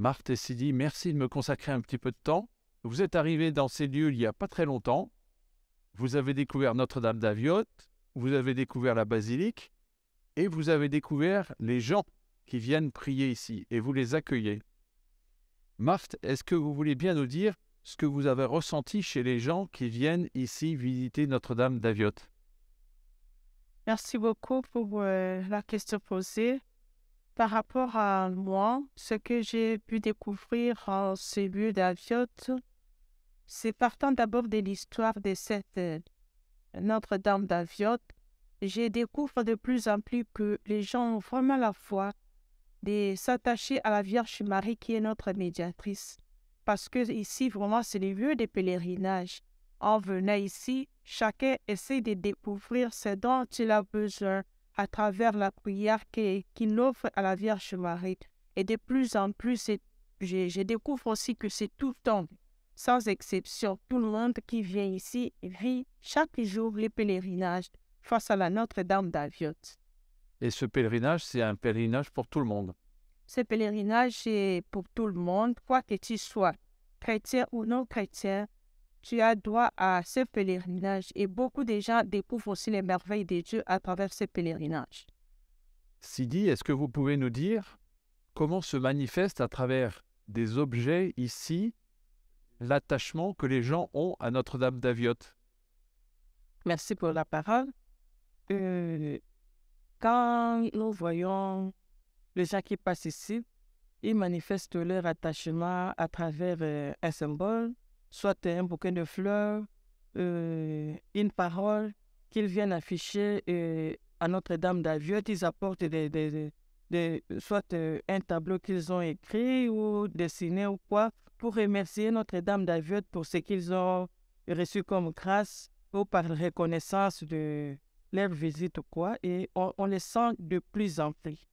Marthe Sidi, merci de me consacrer un petit peu de temps. Vous êtes arrivé dans ces lieux il n'y a pas très longtemps. Vous avez découvert Notre-Dame d'Aviot, vous avez découvert la basilique et vous avez découvert les gens qui viennent prier ici et vous les accueillez. Marthe, est-ce que vous voulez bien nous dire ce que vous avez ressenti chez les gens qui viennent ici visiter Notre-Dame d'Aviot Merci beaucoup pour euh, la question posée par rapport à moi, ce que j'ai pu découvrir en ce lieu c'est partant d'abord de l'histoire de cette euh, Notre-Dame d'Aviote. J'ai découvert de plus en plus que les gens ont vraiment la foi de s'attacher à la Vierge Marie qui est notre médiatrice. Parce que ici, vraiment, c'est le lieu des pèlerinages. En venant ici, chacun essaie de découvrir ce dont il a besoin à travers la prière qu'il offre à la Vierge Marie. Et de plus en plus, je, découvre aussi que c'est tout le temps, sans exception, tout le monde qui vient ici vit chaque jour les pèlerinages face à la Notre-Dame d'Aviot. Et ce pèlerinage, c'est un pèlerinage pour tout le monde. Ce pèlerinage, est pour tout le monde, quoi que tu sois, chrétien ou non chrétien, tu as droit à ce pèlerinage. Et beaucoup de gens découvrent aussi les merveilles de Dieu à travers ce pèlerinage. Sidi, est-ce que vous pouvez nous dire comment se manifeste à travers des objets ici l'attachement que les gens ont à Notre-Dame d'Aviotte Merci pour la parole. Euh, quand nous voyons les gens qui passent ici, ils manifestent leur attachement à travers euh, un symbole, soit un bouquet de fleurs, euh, une parole qu'ils viennent afficher euh, à Notre-Dame d'Aviotte. Ils apportent des, des, soit euh, un tableau qu'ils ont écrit ou dessiné ou quoi pour remercier Notre-Dame d'Aviotte pour ce qu'ils ont reçu comme grâce ou par reconnaissance de leur visite ou quoi. Et on, les sent de plus en plus.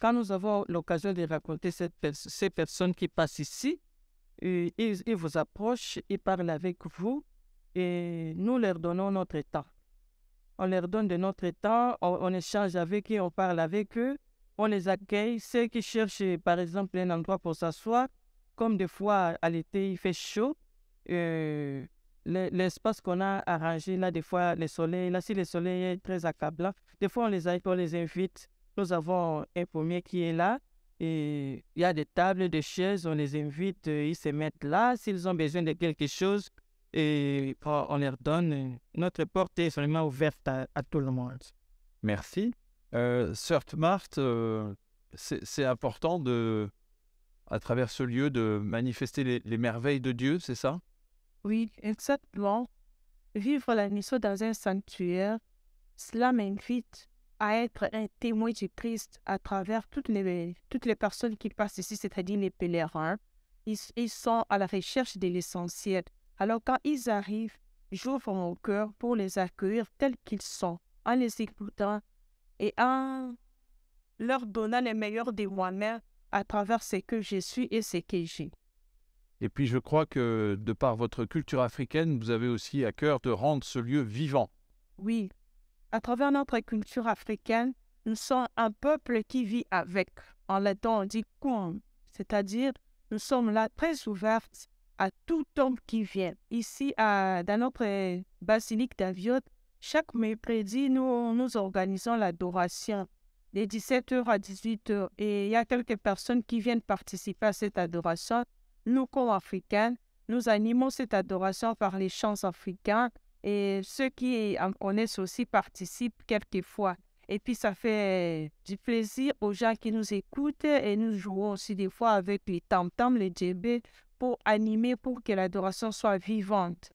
Quand nous avons l'occasion de raconter ces personnes qui passent ici, ils, ils vous approchent, ils parlent avec vous et nous leur donnons notre temps. On leur donne de notre temps, on, échange avec eux, on parle avec eux, on les accueille. Ceux qui cherchent par exemple un endroit pour s'asseoir, comme des fois à l'été il fait chaud, euh, l'espace qu'on a arrangé là, des fois le soleil, là si le soleil est très accablant, des fois on les, on les invite. Nous avons un premier qui est là, et il y a des tables, des chaises, on les invite, euh, ils se mettent là. S'ils ont besoin de quelque chose, et on leur donne. Euh, notre porte est seulement ouverte à, tout le monde. Merci. Euh, Marthe, euh, c'est important de, à travers ce lieu de manifester les, merveilles de Dieu, c'est ça Oui, exactement. Vivre la mission dans un sanctuaire, cela m'invite à être un témoin du Christ à travers toutes les, toutes les personnes qui passent ici, c'est-à-dire les pèlerins. Ils, ils, sont à la recherche de l'essentiel. Alors quand ils arrivent, j'ouvre mon cœur pour les accueillir tels qu'ils sont, en les écoutant et en leur donnant le meilleur de moi-même à travers ce que je suis et ce que j'ai. Et puis je crois que de par votre culture africaine, vous avez aussi à cœur de rendre ce lieu vivant. Oui, à travers notre culture africaine, nous sommes un peuple qui vit avec. En latin, on dit quam, c'est-à-dire nous sommes là très ouverts à tout homme qui vient. Ici, à, dans notre basilique d'Aviot, chaque mercredi, nous, nous organisons l'adoration de 17h à 18h. Et il y a quelques personnes qui viennent participer à cette adoration. Nous, comme Africains, nous animons cette adoration par les chants africains, et ceux qui en connaissent aussi participent quelquefois. Et puis, ça fait du plaisir aux gens qui nous écoutent et nous jouons aussi des fois avec les tam-tams, les djembés, pour animer, pour que l'adoration soit vivante.